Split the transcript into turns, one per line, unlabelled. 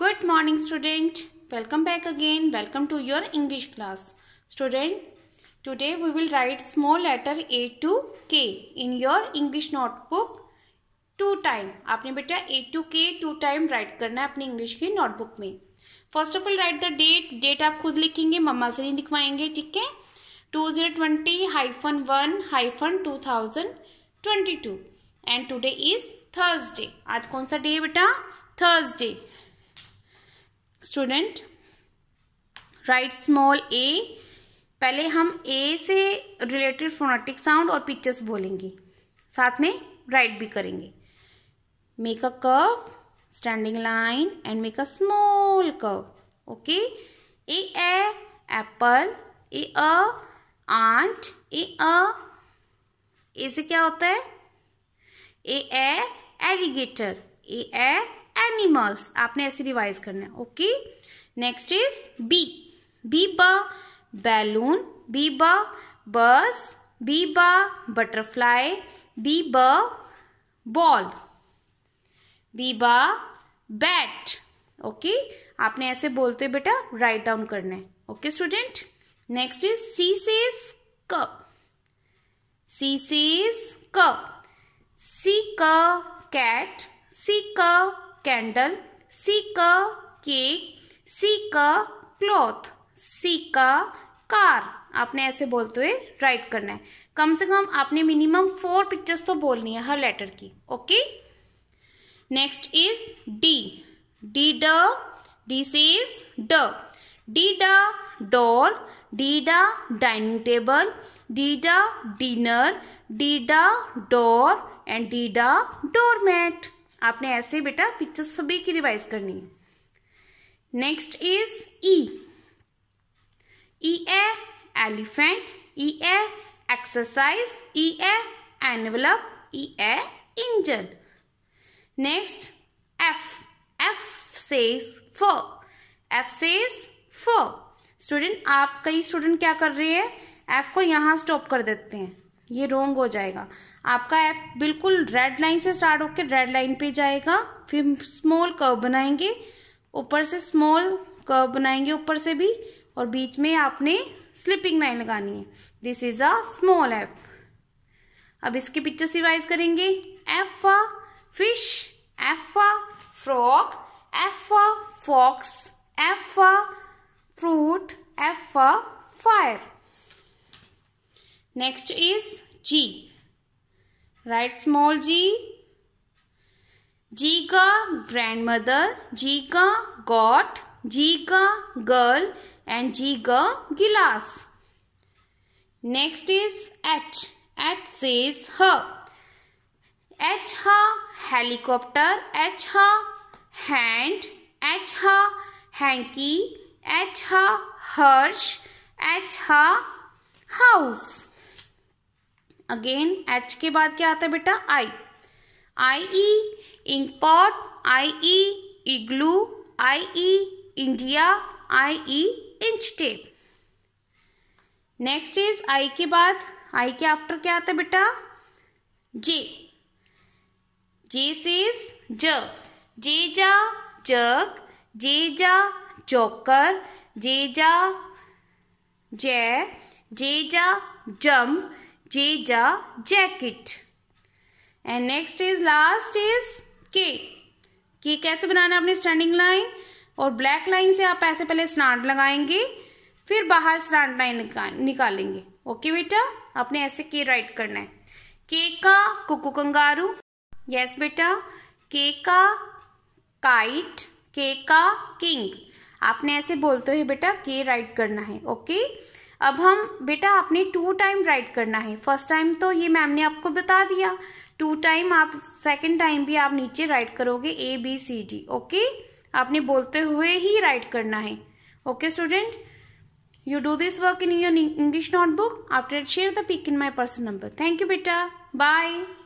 Good morning student welcome back again welcome to your English class student today we will write small letter A to K in your English notebook two time आपने बेटा A to K two time write करना है अपनी English की notebook में first of all write the date date आप खुद लिखेंगे मम्मा से नहीं लिखवाएंगे ठीक है two zero twenty hyphen one hyphen two thousand twenty two and today is Thursday आज कौन सा डे है बेटा Thursday student write small A पहले हम ए से रिलेटेड फोनेटिक साउंड और पिक्चर्स बोलेंगे साथ में राइट भी करेंगे make a curve standing line and make a small curve okay A a apple a a ant a A से क्या होता है ए ए एलिगेटर ए ए एनिमल्स आपने ऐसे रिवाइज करना है okay next is B B ब बैलून बी ब बस बी ब बटरफ्लाई बी ब बॉल बी ब बैट ओके आपने ऐसे बोलते हुए बेटा राइट डाउन करना है okay student next is C says C says C क कैट सी क कैंडल सी का केक सी का क्लॉथ सी का कार आपने ऐसे बोलते हुए राइट करना है कम से कम आपने मिनिमम फोर पिक्चर्स तो बोलनी है हर लेटर की okay next is D D ड डी से इज ड डी ड डोर डी ड डाइनिंग टेबल डी ड डिनर डी ड डोर एंड डी ड डोरमेट आपने ऐसे बेटा पिक्चर सभी की रिवाइज करनी है नेक्स्ट इज ई ई ए एलिफेंट ई ए एक्सरसाइज ई ए एनवलप ई ए engine next F F says four F says student आप कई स्टूडेंट क्या कर रहे हैं एफ को यहां स्टॉप कर देते हैं ये रोंग हो जाएगा आपका एफ बिल्कुल रेड लाइन से स्टार्ट होकर रेड लाइन पे जाएगा फिर स्मॉल कर्व बनाएंगे ऊपर से स्मॉल कर्व बनाएंगे ऊपर से भी और बीच में आपने स्लिपिंग लाइन लगानी है this is a small F अब इसके पिक्चर्स रिवाइज करेंगे F a fish F a frock F a fox F a fruit F a fire Next is G. Write small g. G ka grandmother, G ka got, G ka girl and G ka glass. Next is H. H says her. H her helicopter, H her hand, H her hanky, H her hers, H her house. Again H के बाद क्या आता है बेटा I I ई ink pot I ई igloo I ई India I ई inch tape next is I के बाद आई के आफ्टर क्या आता है बेटा जे जे से इज ज जे जा जग जे जा जोकर जे जा जय जे जा jump J ja jacket And next is last is K. K कैसे बनाना है अपनी स्टैंडिंग लाइन और ब्लैक लाइन से आप ऐसे पहले स्नार्ट लगाएंगे फिर बाहर स्नार्ट लाइन निकाल, निकालेंगे ओके बेटा आपने ऐसे के राइट करना है के का कुकू कंगारू यस बेटा के का काइट के का किंग आपने ऐसे बोलते हुए बेटा के राइट करना है ओके okay? अब हम बेटा आपने टू टाइम राइट करना है फर्स्ट टाइम तो ये मैम ने आपको बता दिया टू टाइम आप सेकंड टाइम भी आप नीचे राइट करोगे A B C D okay आपने बोलते हुए ही राइट करना है okay student you do this work in your English notebook after share the pic in my person number thank you बेटा बाय